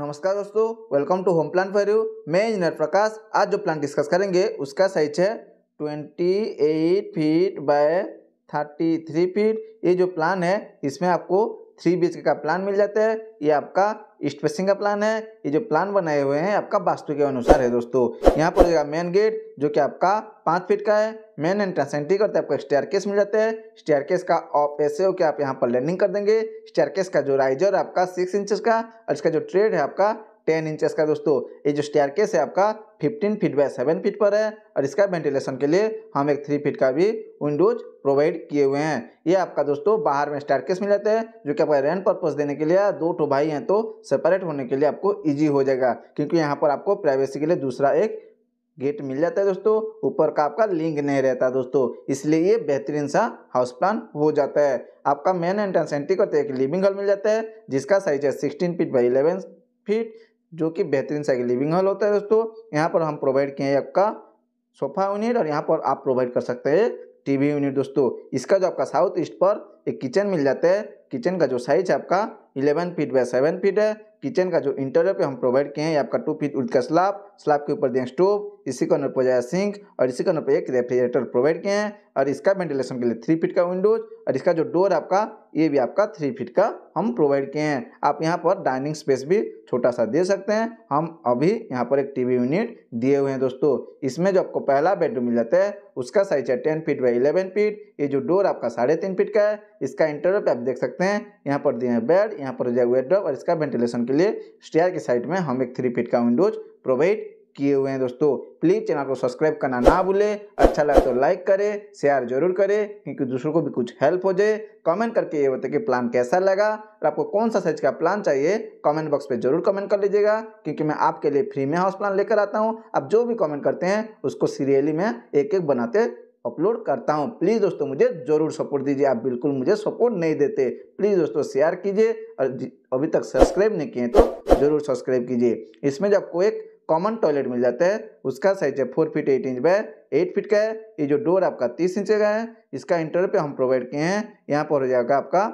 नमस्कार दोस्तों welcome to home plan for you मैं इंजीनियर प्रकाश आज जो प्लान डिस्कस करेंगे उसका साइज है twenty eight feet by thirty three feet ये जो प्लान है इसमें आपको थ्री बी का प्लान मिल जाता है ये आपका ईस्ट फेसिंग का प्लान है ये जो प्लान बनाए हुए हैं आपका वास्तु के अनुसार है दोस्तों यहाँ पर होगा मेन गेट जो कि आपका पाँच फीट का है मेन एंट्रेंस एंट्री करते आपको स्टेयर केस मिल जाता है स्टेयर केस का ऑफ ऐसे हो कि आप यहाँ पर लैंडिंग कर देंगे स्टेयर केस का जो राइजर आपका सिक्स इंचज का और इसका जो ट्रेड है आपका टेन इंचेस का दोस्तों ये जो स्टेयर केस है आपका fifteen feet by seven feet पर है और इसका वेंटिलेशन के लिए हम एक थ्री फीट का भी विंडोज प्रोवाइड किए हुए हैं ये आपका दोस्तों बाहर में स्टेयर केस मिल जाता है जो कि आपका रेंट पर्पज देने के लिए दो टो भाई हैं तो सेपरेट होने के लिए आपको ईजी हो जाएगा क्योंकि यहाँ पर आपको प्राइवेसी के लिए दूसरा एक गेट मिल जाता है दोस्तों ऊपर का आपका लिंक नहीं रहता दोस्तों इसलिए ये बेहतरीन सा हाउस प्लान हो जाता है आपका मेन एंट्रेंस एंट्री करते एक लिविंग हॉल मिल जाता है जिसका साइज है sixteen feet by eleven feet जो कि बेहतरीन सा लिविंग हॉल होता है दोस्तों यहाँ पर हम प्रोवाइड किए हैं आपका सोफा यूनिट और यहाँ पर आप प्रोवाइड कर सकते हैं टीवी यूनिट दोस्तों इसका जो आपका साउथ ईस्ट पर एक किचन मिल जाता है किचन का जो साइज है आपका eleven feet by seven feet है किचन का जो इंटरव्यू पे हम प्रोवाइड किए हैं आपका टू फीट उल्ट का स्लाब स्लाब के ऊपर दें स्टोव इसी के अंदर पाया सिंक और इसी के अंदर पर एक रेफ्रिजरेटर प्रोवाइड किए हैं और इसका वेंटिलेशन के लिए थ्री फीट का विंडोज और इसका जो डोर आपका ये भी आपका थ्री फीट का हम प्रोवाइड किए हैं आप यहाँ पर डाइनिंग स्पेस भी छोटा सा दे सकते हैं हम अभी यहाँ पर एक वी यूनिट दिए हुए हैं दोस्तों इसमें जो आपको पहला बेडरूम मिल जाता है उसका साइज है ten feet by eleven feet ये जो डोर आपका साढ़े तीन फीट का है इसका इंटरव्यू पे आप देख सकते हैं यहाँ पर दिए हैं बेड यहाँ पर हो जाएगा वेड और इसका वेंटिलेशन के लिए स्टेयर के साइड में हम एक थ्री फीट का विंडोज प्रोवाइड किए हुए हैं दोस्तों प्लीज़ चैनल को सब्सक्राइब करना ना भूले अच्छा लगा तो लाइक करें शेयर जरूर करें क्योंकि दूसरों को भी कुछ हेल्प हो जाए कमेंट करके ये बताए कि प्लान कैसा लगा और आपको कौन सा साइज का प्लान चाहिए कमेंट बॉक्स पे जरूर कमेंट कर लीजिएगा क्योंकि मैं आपके लिए फ्री में हाउस प्लान लेकर आता हूँ आप जो भी कॉमेंट करते हैं उसको सीरियली मैं एक एक बनाते अपलोड करता हूँ प्लीज़ दोस्तों मुझे ज़रूर सपोर्ट दीजिए आप बिल्कुल मुझे सपोर्ट नहीं देते प्लीज़ दोस्तों शेयर कीजिए और अभी तक सब्सक्राइब नहीं किए तो ज़रूर सब्सक्राइब कीजिए इसमें जब आपको एक कॉमन टॉयलेट मिल जाता है उसका साइज है four feet eight inch by eight feet का है ये जो डोर आपका तीस इंच का है इसका इंटर पे हम प्रोवाइड किए हैं यहाँ पर हो जाएगा आपका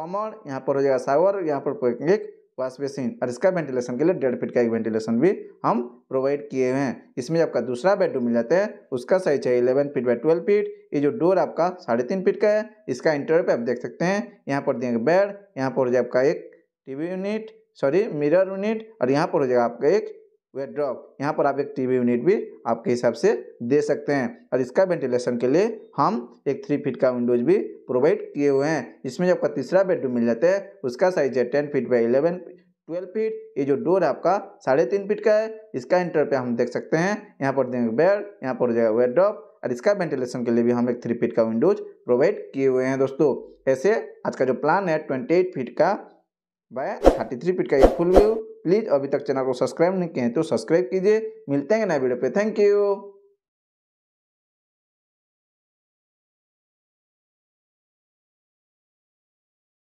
कॉमन यहाँ पर हो जाएगा सावर यहाँ पर एक वॉश बेसिन और इसका वेंटिलेशन के लिए डेढ़ फीट का एक वेंटिलेशन भी हम प्रोवाइड किए हुए हैं इसमें आपका दूसरा बेडरूम मिल जाता है उसका साइज है eleven feet by twelve feet ये जो डोर आपका साढ़े तीन फीट का है इसका इंटर पे आप देख सकते हैं यहाँ पर देंगे बेड यहाँ पर हो जाएगा आपका एक TV unit sorry mirror unit और यहाँ पर हो जाएगा आपका एक वेड्रॉप ड्रॉप यहाँ पर आप एक टीवी यूनिट भी आपके हिसाब से दे सकते हैं और इसका वेंटिलेशन के लिए हम एक थ्री फीट का विंडोज भी प्रोवाइड किए हुए हैं इसमें जो आपका तीसरा बेडरूम मिल जाता है उसका साइज है ten feet by eleven twelve feet ये जो डोर है आपका साढ़े तीन फीट का है इसका इंटर पे हम देख सकते हैं यहाँ पर देंगे बेड यहाँ पर हो जाएगा वेड्रॉप ड्रॉप और इसका वेंटिलेशन के लिए भी हम एक थ्री फीट का विंडोज प्रोवाइड किए हुए हैं दोस्तों ऐसे आज का जो प्लान है ट्वेंटी एट फीट का बाय थर्टी थ्री फीट का ये फुल व्यू प्लीज़ अभी तक चैनल को सब्सक्राइब नहीं किए हैं तो सब्सक्राइब कीजिए मिलते हैं नए वीडियो पे थैंक यू